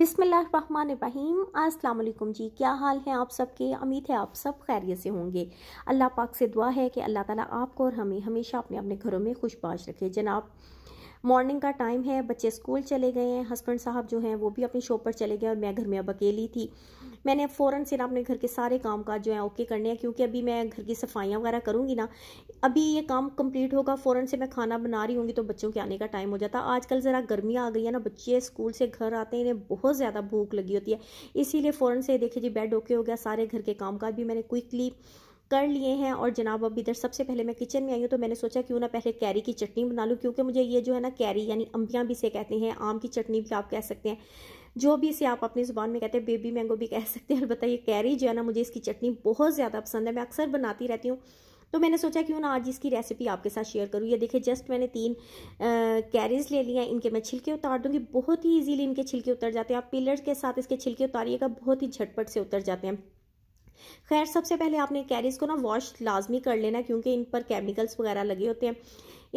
बिसमीम अस्सलाम जी क्या हाल है आप सबके अमीद है आप सब खैरियत से होंगे अल्लाह पाक से दुआ है कि अल्लाह ताला आपको और हमें हमेशा अपने अपने घरों में खुशबाश रखे जनाब मॉर्निंग का टाइम है बच्चे स्कूल चले गए हैं हस्बैंड साहब जो हैं वो भी अपनी शॉप पर चले गए और मैं घर में अब अकेली थी मैंने फ़ौरन से ना अपने घर के सारे काम काज जो है ओके करने हैं क्योंकि अभी मैं घर की सफाइयाँ वगैरह करूँगी ना अभी ये काम कंप्लीट होगा फ़ौरन से मैं खाना बना रही होंगी तो बच्चों के आने का टाइम हो जाता आजकल ज़रा गर्मी आ गई है ना बच्चे स्कूल से घर आते हैं इन्हें बहुत ज़्यादा भूख लगी होती है इसीलिए फ़ौरन से देखिए जी बेड ओके हो गया सारे घर के काम काज भी मैंने क्विकली कर लिए हैं और जनाब अब इधर सबसे पहले मैं किचन में आई हूँ तो मैंने सोचा क्यों ना पहले कैरी की चटनी बना लूँ क्योंकि मुझे ये जो है ना कैरी यानी अम्बियाँ भी इसे कहते हैं आम की चटनी भी आप कह सकते हैं जो भी इसे आप अपनी ज़ुबान में कहते हैं बेबी मैंगो भी कह सकते हैं अलबत्त ये कैरी जो है ना मुझे इसकी चटनी बहुत ज़्यादा पसंद है मैं अक्सर बनाती रहती हूँ तो मैंने सोचा क्यों ना आज इसकी रेसिपी आपके साथ शेयर करूँ ये देखिए जस्ट मैंने तीन कैरीज ले लिया है इनके मैं छिलके उतार दूँगी बहुत ही ईजीली इनके छिलके उतर जाते हैं आप पिलर के साथ इसके छिलके उतारिएगा बहुत ही झटपट से उतर जाते हैं खैर सबसे पहले आपने कैरीज को ना वॉश लाजमी कर लेना क्योंकि इन पर केमिकल्स वगैरह लगे होते हैं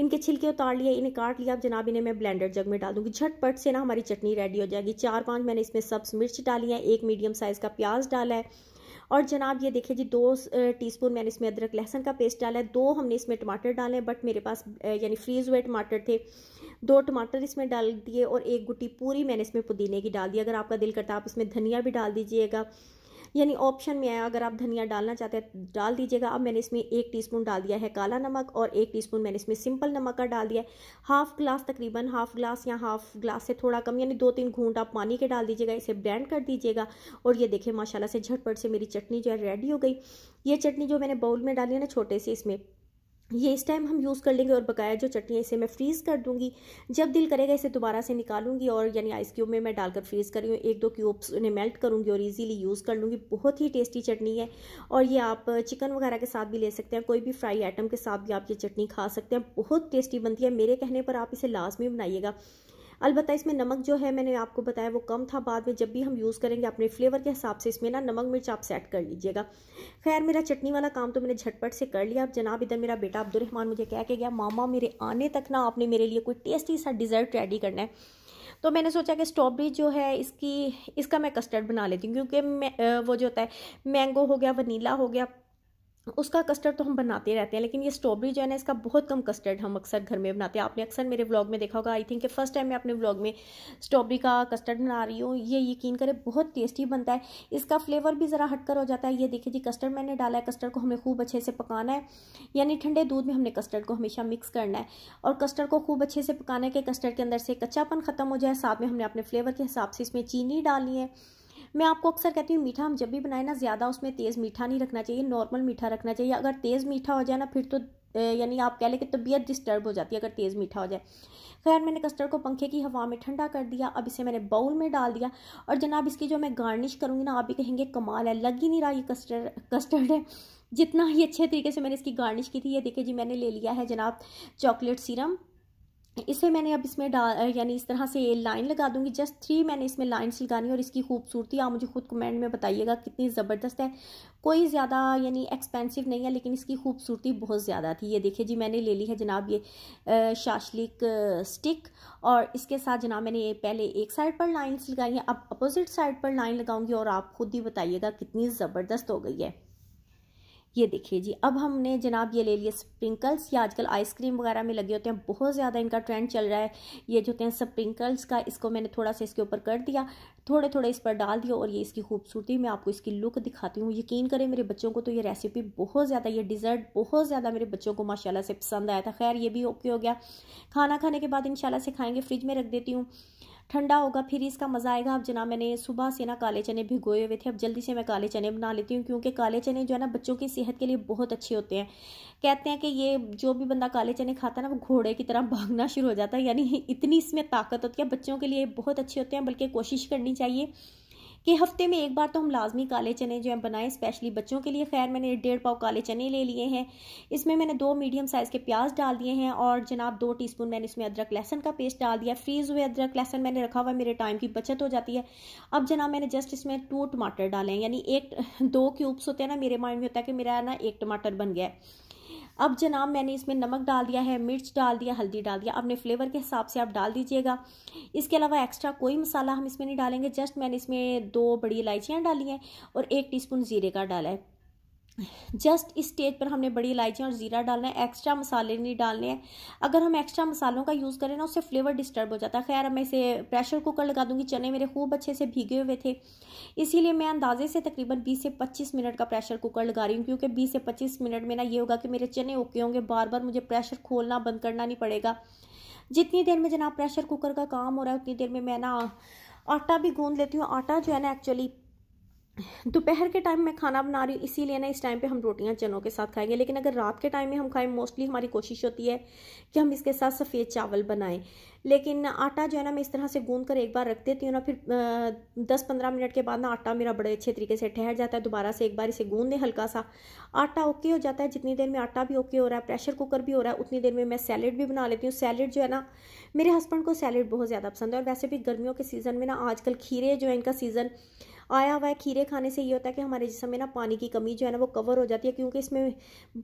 इनके छिलके उतार लिए इन्हें काट लिया अब जनाब इन्हें मैं ब्लेंडर जग में डाल दूंगी झटपट से ना हमारी चटनी रेडी हो जाएगी चार पांच मैंने इसमें सब्स मिर्च डाली है एक मीडियम साइज़ का प्याज डाला है और जनाब ये देखिए जी दो टीस्पून मैंने इसमें अदरक लहसन का पेस्ट डाला है दो हमने इसमें टमाटर डाले हैं बट मेरे पास यानी फ्रीज हुए टमाटर थे दो टमाटर इसमें डाल दिए और एक गुटी पूरी मैंने इसमें पुदीने की डाल दी अगर आपका दिल करता आप इसमें धनिया भी डाल दीजिएगा यानी ऑप्शन में आया अगर आप धनिया डालना चाहते हैं डाल दीजिएगा अब मैंने इसमें एक टीस्पून डाल दिया है काला नमक और एक टीस्पून मैंने इसमें सिंपल नमक का डाल दिया है हाफ ग्लास तकरीबन हाफ ग्लास या हाफ ग्लास से थोड़ा कम यानी दो तीन घूंट आप पानी के डाल दीजिएगा इसे ब्लेंड कर दीजिएगा और ये देखें माशाला से झटपट से मेरी चटनी जो है रेडी हो गई ये चटनी जो मैंने बाउल में डाली है ना छोटे से इसमें ये इस टाइम हम यूज़ कर लेंगे और बकाया जो चटनी है इसे मैं फ्रीज़ कर दूंगी जब दिल करेगा इसे दोबारा से निकालूंगी और यानी आइस क्यूब में मैं डालकर फ्रीज़ कर रही हूँ एक दो क्यूब्स उन्हें मेल्ट करूंगी और इजीली यूज़ कर लूँगी बहुत ही टेस्टी चटनी है और ये आप चिकन वगैरह के साथ भी ले सकते हैं कोई भी फ्राई आइटम के साथ भी आप ये चटनी खा सकते हैं बहुत टेस्टी बनती है मेरे कहने पर आप इसे लाजमी बनाइएगा अलबत्त इसमें नमक जो है मैंने आपको बताया वो कम था बाद में जब भी हम यूज़ करेंगे अपने फ्लेवर के हिसाब से इसमें ना नमक मिर्च आप सेट कर लीजिएगा खैर मेरा चटनी वाला काम तो मैंने झटपट से कर लिया अब जनाब इधर मेरा बेटा अब्दुलरहमान मुझे कह के गया मामा मेरे आने तक ना आपने मेरे लिए कोई टेस्टी सा डिज़र्ट रेडी करना है तो मैंने सोचा कि स्ट्रॉबेरी जो है इसकी इसका मैं कस्टर्ड बना लेती हूँ क्योंकि वो जो होता है मैंगो हो गया वनीला हो गया उसका कस्टर्ड तो हम बनाते रहते हैं लेकिन ये स्ट्रॉबेरी जो है ना इसका बहुत कम कस्टर्ड हम अक्सर घर में बनाते हैं आपने अक्सर मेरे व्लॉग में देखा होगा आई थिंक कि फर्स्ट टाइम मैं अपने व्लॉग में स्ट्रॉबेरी का कस्टर्ड बना रही हूँ ये यकीन करें बहुत टेस्टी बनता है इसका फ्लेवर भी ज़रा हटकर हो जाता है ये देखिए जी कस्टर्ड मैंने डाला है कस्टर्ड को हमें खूब अच्छे से पकाना है यानी ठंडे दूध में हमने कस्टर्ड को हमेशा मिक्स करना है और कस्टर्ड को खूब अच्छे से पकाना है कि कस्टर्ड के अंदर से कच्चापन खत्म हो जाए साथ में हमने अपने फ्लेवर के हिसाब से इसमें चीनी डाली है मैं आपको अक्सर कहती हूँ मीठा हम जब भी बनाए ना ज़्यादा उसमें तेज़ मीठा नहीं रखना चाहिए नॉर्मल मीठा रखना चाहिए अगर तेज़ मीठा हो जाए ना फिर तो यानी आप कह लें कि तबीयत डिस्टर्ब हो जाती है अगर तेज़ मीठा हो जाए खैर मैंने कस्टर्ड को पंखे की हवा में ठंडा कर दिया अब इसे मैंने बाउल में डाल दिया और जनाब इसकी जो मैं गार्निश करूँगी ना आप भी कहेंगे कमाल है लग ही नहीं रहा ये कस्टर्ड कस्टर्ड है जितना ही अच्छे तरीके से मैंने इसकी गार्निश की थी ये देखिए जी मैंने ले लिया है जनाब चॉकलेट सीरम इसे मैंने अब इसमें डाल यानी इस तरह से लाइन लगा दूंगी जस्ट थ्री मैंने इसमें लाइन्स लगानी और इसकी खूबसूरती आप मुझे खुद कमेंट में बताइएगा कितनी ज़बरदस्त है कोई ज़्यादा यानी एक्सपेंसिव नहीं है लेकिन इसकी खूबसूरती बहुत ज़्यादा थी ये देखिए जी मैंने ले ली है जनाब ये शाशलिक स्टिक और इसके साथ जनाब मैंने ये पहले एक साइड पर लाइन्स लगाई हैं अब अपोजिट साइड पर लाइन लगाऊंगी और आप खुद ही बताइएगा कितनी ज़बरदस्त हो गई है ये देखिए जी अब हमने जनाब ये ले लिए स्प्रिंकल्स ये आजकल आइसक्रीम वगैरह में लगे होते हैं बहुत ज़्यादा इनका ट्रेंड चल रहा है ये जो होते हैं स्प्रिंकल्स का इसको मैंने थोड़ा सा इसके ऊपर कर दिया थोड़े थोड़े इस पर डाल दिया और ये इसकी खूबसूरती मैं आपको इसकी लुक दिखाती हूँ यकीन करें मेरे बच्चों को तो ये रेसिपी बहुत ज़्यादा ये डिज़र्ट बहुत ज़्यादा मेरे बच्चों को माशाला से पसंद आया था खैर ये भी ओके हो गया खाना खाने के बाद इन से खाएँगे फ्रिज में रख देती हूँ ठंडा होगा फिर इसका मज़ा आएगा अब जना मैंने सुबह से ना काले चने भिगोए हुए थे अब जल्दी से मैं काले चने बना लेती हूँ क्योंकि काले चने जो है ना बच्चों की सेहत के लिए बहुत अच्छे होते हैं कहते हैं कि ये जो भी बंदा काले चने खाता है ना वो घोड़े की तरह भागना शुरू हो जाता है यानी इतनी इसमें ताकत होती है बच्चों के लिए बहुत अच्छे होते हैं बल्कि कोशिश करनी चाहिए कि हफ्ते में एक बार तो हम लाजमी काले चने जो है बनाएं स्पेशली बच्चों के लिए खैर मैंने डेढ़ पाव काले चने ले लिए हैं इसमें मैंने दो मीडियम साइज़ के प्याज डाल दिए हैं और जनाब दो टी स्पून मैंने इसमें अदरक लहसन का पेस्ट डाल दिया फ्रीज़ हुए अदरक लहसन मैंने रखा हुआ मेरे टाइम की बचत हो जाती है अब जनाब मैंने जस्ट इसमें टू टमाटर डाले हैं यानी एक दो क्यूब्स होते हैं ना मेरे माइंड में होता है कि मेरा ना एक टमाटर बन गया है अब जनाब मैंने इसमें नमक डाल दिया है मिर्च डाल दिया हल्दी डाल दिया अपने फ्लेवर के हिसाब से आप डाल दीजिएगा इसके अलावा एक्स्ट्रा कोई मसाला हम इसमें नहीं डालेंगे जस्ट मैंने इसमें दो बड़ी इलायचियाँ डाली हैं और एक टीस्पून जीरे का डाला है जस्ट इस स्टेज पर हमने बड़ी इलायची और ज़ीरा डालना है एक्स्ट्रा मसाले नहीं डालने हैं अगर हम एक्स्ट्रा मसालों का यूज़ करें ना उससे फ्लेवर डिस्टर्ब हो जाता है खैर मैं इसे प्रेशर कुकर लगा दूंगी चने मेरे खूब अच्छे से भीगे हुए थे इसीलिए मैं अंदाजे से तकरीबन 20 से 25 मिनट का प्रेशर कुकर लगा रही हूँ क्योंकि बीस से पच्चीस मिनट में ना ये होगा कि मेरे चने ओके होंगे बार बार मुझे प्रेशर खोलना बंद करना नहीं पड़ेगा जितनी देर में जनाब प्रेशर कुकर का काम हो रहा है उतनी देर में मैं ना आटा भी गूंद लेती हूँ आटा जो है ना एक्चुअली दोपहर के टाइम मैं खाना बना रही हूँ इसीलिए ना इस टाइम पे हम रोटियां चनों के साथ खाएंगे लेकिन अगर रात के टाइम में हम खाएं मोस्टली हमारी कोशिश होती है कि हम इसके साथ सफ़ेद चावल बनाएं लेकिन आटा जो है ना मैं इस तरह से गूंद कर एक बार रख देती हूँ ना फिर दस पंद्रह मिनट के बाद ना आटा मेरा बड़े अच्छे तरीके से ठहर जाता है दोबारा से एक बार इसे गूंद दें हल्का सा आटा ओके हो जाता है जितनी देर में आटा भी ओके हो रहा है प्रेशर कुकर भी हो रहा है उतनी देर में मैं सैलड भी बना लेती हूँ सैलड जो है ना मेरे हस्बैंड को सैलड बहुत ज़्यादा पसंद है और वैसे भी गर्मियों के सीज़न में ना आजकल खीरे जो है इनका सीज़न आया हुआ है खीरे खाने से ये होता है कि हमारे जिसम में ना पानी की कमी जो है ना वो कवर हो जाती है क्योंकि इसमें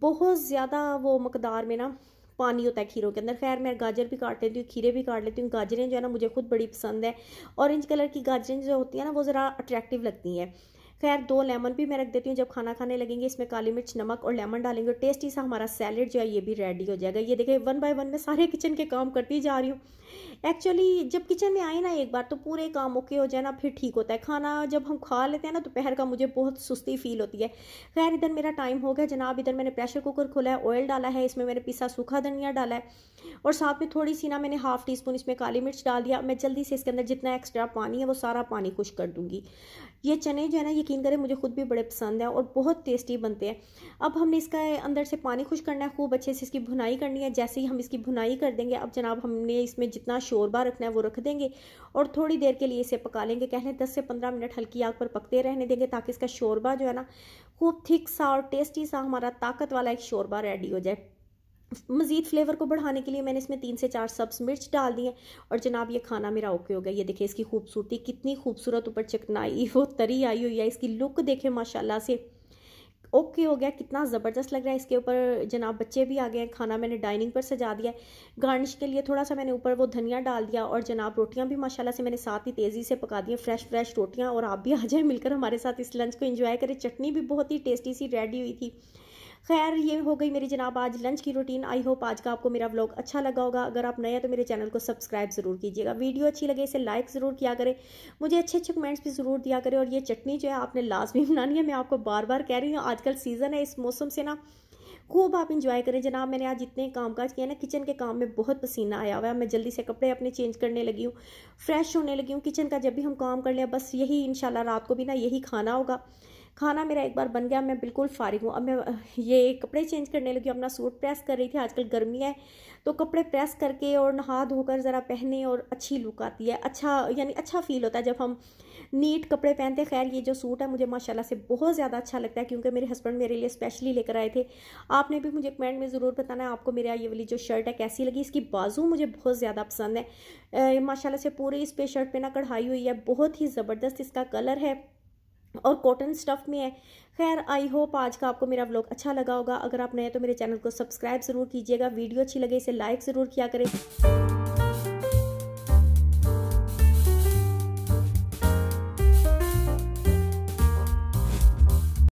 बहुत ज़्यादा वो मकदार में ना पानी होता है खीरों के अंदर खैर मैं गाजर भी काट लेती हूँ खीरे भी काट लेती हूँ गाजरें जो है ना मुझे खुद बड़ी पसंद है ऑरेंज कलर की गाजरें जो होती हैं ना वो ज़रा अट्रैक्टिव लगती हैं खैर दो लेमन भी मैं रख देती हूँ जब खाना खाने लगेंगे इसमें काली मिर्च नमक और लेमन डालेंगे और टेस्टी सा हमारा सैलड जो है ये भी रेडी हो जाएगा ये देखिए वन बाय वन मैं सारे किचन के काम करती जा रही हूँ एक्चुअली जब किचन में आए ना एक बार तो पूरे काम ओके हो जाए ना फिर ठीक होता है खाना जब हम खा लेते हैं ना दोपहर तो का मुझे बहुत सुस्ती फील होती है खैर इधर मेरा टाइम हो गया जनाब इधर मैंने प्रेशर कुकर खोला है ऑयल डाला है इसमें मैंने पिसा सूखा धनिया डाला है और साथ में थोड़ी सी ना मैंने हाफ टी स्पून इसमें काली मिर्च डाल दिया मैं जल्दी से इसके अंदर जितना एक्स्ट्रा पानी है वो सारा पानी खुश कर दूंगी ये चने जो है ना ये यकीन करें मुझे खुद भी बड़े पसंद हैं और बहुत टेस्टी बनते हैं अब हमने इसका अंदर से पानी खुश करना है खूब अच्छे से इसकी भुनाई करनी है जैसे ही हम इसकी भुनाई कर देंगे अब जनाब हमने इसमें जितना शोरबा रखना है वो रख देंगे और थोड़ी देर के लिए इसे पका लेंगे कह लें दस से पंद्रह मिनट हल्की आग पर पकते रहने देंगे ताकि इसका शोरबा जो है ना खूब थिक सा और टेस्टी सा हमारा ताकत वाला एक शोरबा रेडी हो जाए मज़ीद फ्लेवर को बढ़ाने के लिए मैंने इसमें तीन से चार सब्स मिर्च डाल दिए और जनाब ये खाना मेरा ओके हो गया ये देखिए इसकी खूबसूरती कितनी खूबसूरत ऊपर चिकनाई वो तरी आई हुई है इसकी लुक देखें माशाल्लाह से ओके हो गया कितना ज़बरदस्त लग रहा है इसके ऊपर जनाब बच्चे भी आ गए हैं खाना मैंने डाइनिंग पर सजा दिया है गार्निश के लिए थोड़ा सा मैंने ऊपर वो धनिया डाल दिया और जनाब रोटियां भी माशाल्लाह से मैंने साथ ही तेज़ी से पका दी फ्रेश फ्रेश रोटियां और आप भी आ जाए मिलकर हमारे साथ इस लंच को इन्जॉय करें चटनी भी बहुत ही टेस्टी सी रेडी हुई थी खैर ये हो गई मेरी जनाब आज लंच की रूटीन आई होप आज का आपको मेरा व्लॉग अच्छा लगा होगा अगर आप नए हैं तो मेरे चैनल को सब्सक्राइब ज़रूर कीजिएगा वीडियो अच्छी लगे इसे लाइक ज़रूर किया करें मुझे अच्छे अच्छे कमेंट्स भी ज़रूर दिया करें और ये चटनी जो है आपने लाजमी बनानी है मैं आपको बार बार कह रही हूँ आजकल सीज़न है इस मौसम से ना खूब आप इंजॉय करें जनाब मैंने आज इतने काम काज किया ना किचन के काम में बहुत पसीना आया हुआ है मैं जल्दी से कपड़े अपने चेंज करने लगी हूँ फ्रेश होने लगी हूँ किचन का जब भी हम काम कर लें बस यही इंशाल्लाह रात को भी ना यही खाना होगा खाना मेरा एक बार बन गया मैं बिल्कुल फारिग हूँ अब मैं ये कपड़े चेंज करने लगी अपना सूट प्रेस कर रही थी आजकल गर्मी है तो कपड़े प्रेस करके और नहा धोकर ज़रा पहने और अच्छी लुक आती है अच्छा यानी अच्छा फील होता है जब हम नीट कपड़े पहनते खैर ये जो सूट है मुझे माशाल्लाह से बहुत ज़्यादा अच्छा लगता है क्योंकि मेरे हस्बैंड मेरे लिए स्पेशली लेकर आए थे आपने भी मुझे कमेंट में ज़रूर बताना है आपको मेरा ये वाली जो शर्ट है कैसी लगी इसकी बाजू मुझे बहुत ज़्यादा पसंद है माशाला से पूरी इस पे शर्ट पर ना कढ़ाई हुई है बहुत ही ज़बरदस्त इसका कलर है और कॉटन स्टफ़ में है खैर आई होप आज का आपको मेरा व्लॉग अच्छा लगा होगा अगर आप नए तो मेरे चैनल को सब्सक्राइब ज़रूर कीजिएगा वीडियो अच्छी लगे इसे लाइक ज़रूर किया करें